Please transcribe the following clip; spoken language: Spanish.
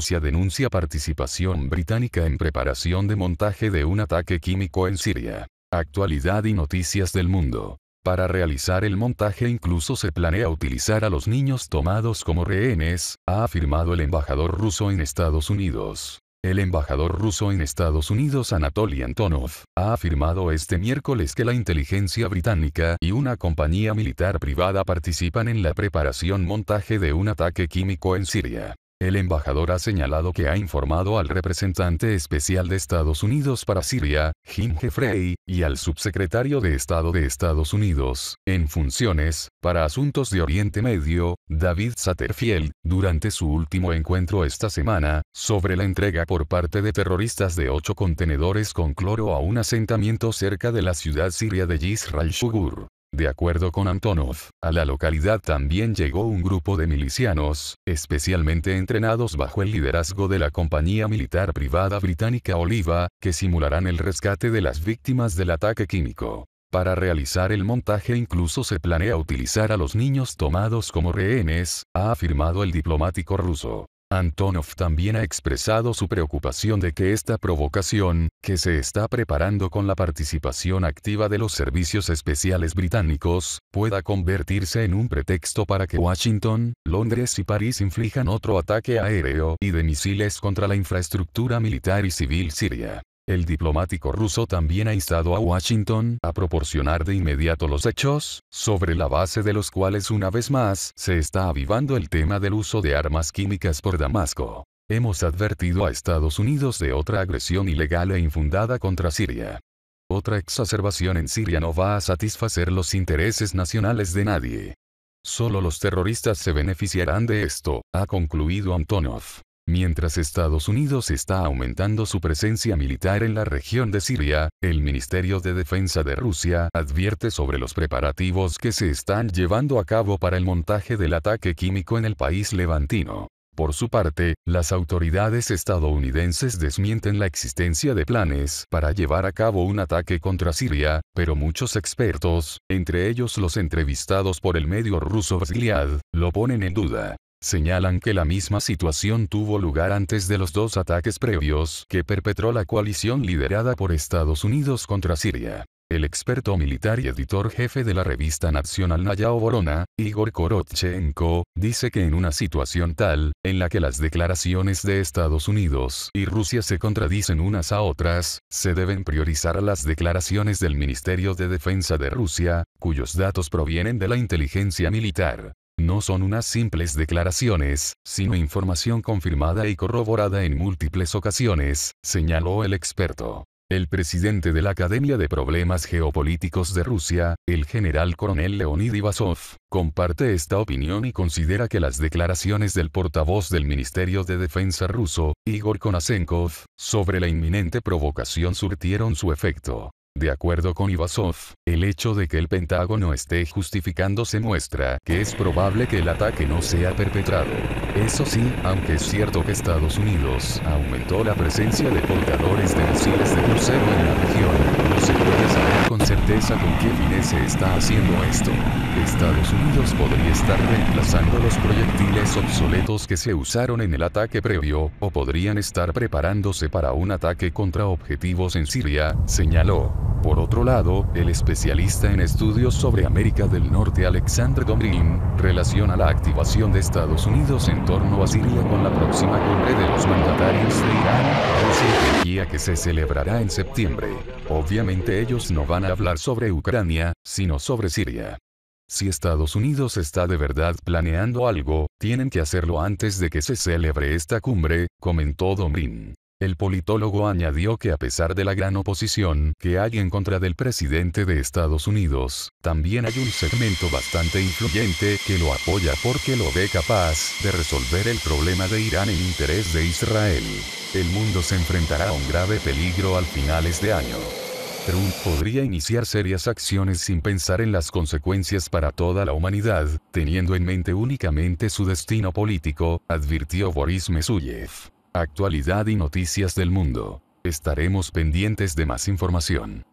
Rusia denuncia participación británica en preparación de montaje de un ataque químico en Siria. Actualidad y noticias del mundo. Para realizar el montaje incluso se planea utilizar a los niños tomados como rehenes, ha afirmado el embajador ruso en Estados Unidos. El embajador ruso en Estados Unidos Anatoly Antonov ha afirmado este miércoles que la inteligencia británica y una compañía militar privada participan en la preparación montaje de un ataque químico en Siria. El embajador ha señalado que ha informado al representante especial de Estados Unidos para Siria, Jim Jeffrey, y al subsecretario de Estado de Estados Unidos, en funciones, para asuntos de Oriente Medio, David Satterfield, durante su último encuentro esta semana, sobre la entrega por parte de terroristas de ocho contenedores con cloro a un asentamiento cerca de la ciudad siria de Yisrael Shugur. De acuerdo con Antonov, a la localidad también llegó un grupo de milicianos, especialmente entrenados bajo el liderazgo de la compañía militar privada británica Oliva, que simularán el rescate de las víctimas del ataque químico. Para realizar el montaje incluso se planea utilizar a los niños tomados como rehenes, ha afirmado el diplomático ruso. Antonov también ha expresado su preocupación de que esta provocación, que se está preparando con la participación activa de los servicios especiales británicos, pueda convertirse en un pretexto para que Washington, Londres y París inflijan otro ataque aéreo y de misiles contra la infraestructura militar y civil siria. El diplomático ruso también ha instado a Washington a proporcionar de inmediato los hechos, sobre la base de los cuales una vez más se está avivando el tema del uso de armas químicas por Damasco. Hemos advertido a Estados Unidos de otra agresión ilegal e infundada contra Siria. Otra exacerbación en Siria no va a satisfacer los intereses nacionales de nadie. Solo los terroristas se beneficiarán de esto, ha concluido Antonov. Mientras Estados Unidos está aumentando su presencia militar en la región de Siria, el Ministerio de Defensa de Rusia advierte sobre los preparativos que se están llevando a cabo para el montaje del ataque químico en el país levantino. Por su parte, las autoridades estadounidenses desmienten la existencia de planes para llevar a cabo un ataque contra Siria, pero muchos expertos, entre ellos los entrevistados por el medio ruso Vzgliad, lo ponen en duda señalan que la misma situación tuvo lugar antes de los dos ataques previos que perpetró la coalición liderada por Estados Unidos contra Siria. El experto militar y editor jefe de la revista nacional Nayao Borona, Igor Korotchenko, dice que en una situación tal, en la que las declaraciones de Estados Unidos y Rusia se contradicen unas a otras, se deben priorizar las declaraciones del Ministerio de Defensa de Rusia, cuyos datos provienen de la inteligencia militar. No son unas simples declaraciones, sino información confirmada y corroborada en múltiples ocasiones, señaló el experto. El presidente de la Academia de Problemas Geopolíticos de Rusia, el general coronel Leonid Ivasov, comparte esta opinión y considera que las declaraciones del portavoz del Ministerio de Defensa ruso, Igor Konasenkov, sobre la inminente provocación surtieron su efecto. De acuerdo con Ivasov, el hecho de que el Pentágono esté justificándose muestra que es probable que el ataque no sea perpetrado. Eso sí, aunque es cierto que Estados Unidos aumentó la presencia de portadores de misiles de crucero en la región, con qué fines se está haciendo esto. Estados Unidos podría estar reemplazando los proyectiles obsoletos que se usaron en el ataque previo, o podrían estar preparándose para un ataque contra objetivos en Siria, señaló. Por otro lado, el especialista en estudios sobre América del Norte Alexander Dombrin relaciona la activación de Estados Unidos en torno a Siria con la próxima cumbre de los mandatarios de Irán, Rusia y Turquía que se celebrará en septiembre. Obviamente ellos no van a hablar sobre Ucrania, sino sobre Siria. Si Estados Unidos está de verdad planeando algo, tienen que hacerlo antes de que se celebre esta cumbre, comentó Dombrin. El politólogo añadió que a pesar de la gran oposición que hay en contra del presidente de Estados Unidos, también hay un segmento bastante influyente que lo apoya porque lo ve capaz de resolver el problema de Irán en interés de Israel. El mundo se enfrentará a un grave peligro al finales de año. Trump podría iniciar serias acciones sin pensar en las consecuencias para toda la humanidad, teniendo en mente únicamente su destino político, advirtió Boris Mesuyev. Actualidad y noticias del mundo. Estaremos pendientes de más información.